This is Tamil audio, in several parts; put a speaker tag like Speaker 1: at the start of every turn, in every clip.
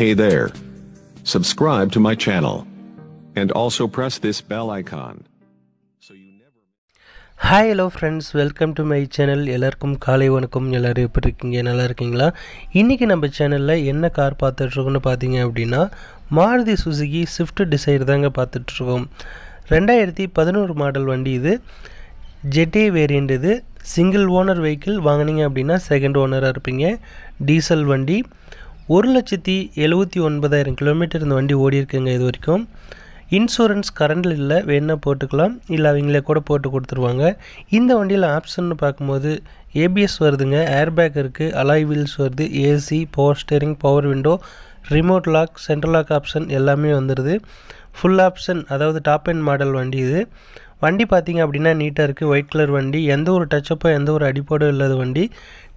Speaker 1: Hey there. Subscribe to my channel. And also press this bell icon. Hi hello friends welcome to my channel எல்லாருக்கும் காலை வணக்கம் எல்லோரும் எப்படி இருக்கீங்க நல்லா இருக்கீங்களா இன்றைக்கி நம்ம சேனலில் என்ன கார் பார்த்துட்ருக்கோம்னு பார்த்தீங்க அப்படின்னா மாருதி சுசுகி ஸ்விஃப்ட் டிசைர் தாங்க பார்த்துட்ருக்கோம் ரெண்டாயிரத்தி பதினோரு மாடல் வண்டி இது ஜெட்டே வேரியண்ட் இது சிங்கிள் ஓனர் வெஹிக்கிள் வாங்கினீங்க அப்படின்னா செகண்ட் ஓனராக இருப்பீங்க டீசல் வண்டி ஒரு லட்சத்தி எழுபத்தி ஒன்பதாயிரம் கிலோமீட்டர் இந்த வண்டி ஓடி இருக்குங்க இது வரைக்கும் இன்சூரன்ஸ் கரண்டில் இல்லை வேணால் போட்டுக்கலாம் இல்லை அவங்களே கூட போட்டு கொடுத்துருவாங்க இந்த வண்டியில் ஆப்ஷன் பார்க்கும்போது ஏபிஎஸ் வருதுங்க ஏர்பேக் இருக்குது அலாய் வீல்ஸ் வருது AC power steering power window remote lock central lock option எல்லாமே வந்துடுது ஃபுல் ஆப்ஷன் அதாவது டாப் அண்ட் மாடல் வண்டி இது வண்டி பார்த்திங்க அப்படின்னா நீட்டாக இருக்குது ஒயிட் கலர் வண்டி எந்த ஒரு டச்சப்போ எந்த ஒரு அடிப்பாடோ இல்லாத வண்டி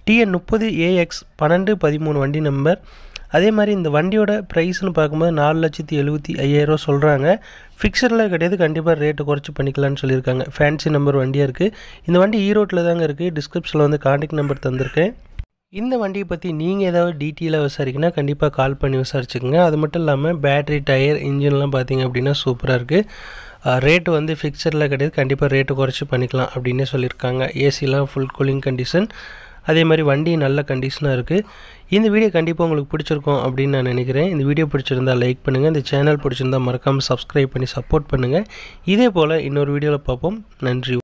Speaker 1: டிஎன் முப்பது ஏஎக்ஸ் பன்னெண்டு பதிமூணு வண்டி நம்பர் அதே மாதிரி இந்த வண்டியோட ப்ரைஸ்னு பார்க்கும்போது நாலு லட்சத்தி எழுபத்தி ஐயாயிரரூவா சொல்கிறாங்க ஃபிக்ஸடில் கிடையாது கண்டிப்பாக ரேட்டு குறைச்சி பண்ணிக்கலாம்னு சொல்லியிருக்காங்க ஃபேன்சி நம்பர் வண்டியாக இருக்குது இந்த வண்டி ஈரோட்டில் தாங்க இருக்குது டிஸ்கிரிப்ஷனில் வந்து காண்டாக்ட் நம்பர் தந்திருக்கேன் இந்த வண்டியை பற்றி நீங்கள் ஏதாவது டீட்டெயிலாக விசாரிக்கினா கண்டிப்பாக கால் பண்ணி விசாரிச்சுக்கோங்க அது மட்டும் இல்லாமல் பேட்ரி டயர் இன்ஜின்லாம் பார்த்தீங்க அப்படின்னா சூப்பராக இருக்குது ரேட்டு வந்து ஃபிக்சரில் கிடையாது கண்டிப்பாக ரேட்டு குறைச்சி பண்ணிக்கலாம் அப்படின்னே சொல்லியிருக்காங்க ஏசிலாம் ஃபுல் கூலிங் கண்டிஷன் அதே மாதிரி வண்டி நல்ல கண்டிஷனாக இருக்குது இந்த வீடியோ கண்டிப்பாக உங்களுக்கு பிடிச்சிருக்கும் அப்படின்னு நான் நினைக்கிறேன் இந்த வீடியோ பிடிச்சிருந்தால் லைக் பண்ணுங்கள் இந்த சேனல் பிடிச்சிருந்தால் மறக்காமல் சப்ஸ்கிரைப் பண்ணி சப்போர்ட் பண்ணுங்கள் இதே போல் இன்னொரு வீடியோவில் பார்ப்போம் நன்றி